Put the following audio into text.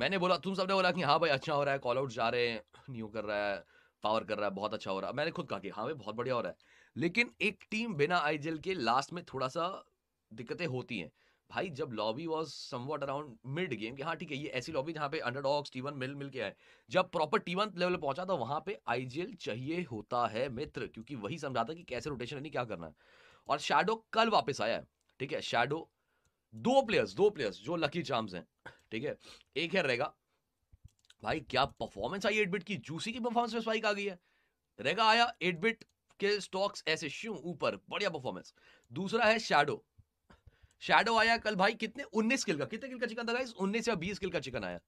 मैंने बोला तुम सबने बोला कि हाँ भाई अच्छा हो रहा है कॉल आउट जा रहे हैं न्यू कर रहा है पावर कर रहा है बहुत अच्छा हो रहा है मैंने खुद कहा कि हाँ भाई बहुत बढ़िया हो रहा है लेकिन एक टीम बिना आईजीएल के लास्ट में थोड़ा सा दिक्कतें होती हैं भाई जब lobby was somewhat around mid game कि हाँ ठीक है ये ऐसी लॉबी जहाँ पे अंडर डॉग्स टीवन मिल मिल के आए जब प्रॉपर टीवन लेवल पहुंचा तो वहाँ पे आई चाहिए होता है मित्र क्योंकि वही समझाता कि कैसे रोटेशन है नहीं क्या करना है और शैडो कल वापस आया है ठीक है शैडो दो प्लेयर्स दो प्लेयर्स जो लकी चार्म्स हैं ठीक है एक है रेगा भाई क्या परफॉर्मेंस आई एट बिट की जूसी की परफॉर्मेंस में स्पाइक आ गई है रेगा आया एट बिट के स्टॉक्स ऐसे शू ऊपर बढ़िया परफॉर्मेंस दूसरा है शेडो शेडो आया कल भाई कितने 19 किल का कितने किल का चिकन था गाइस 19 या 20 किल का चिकन आया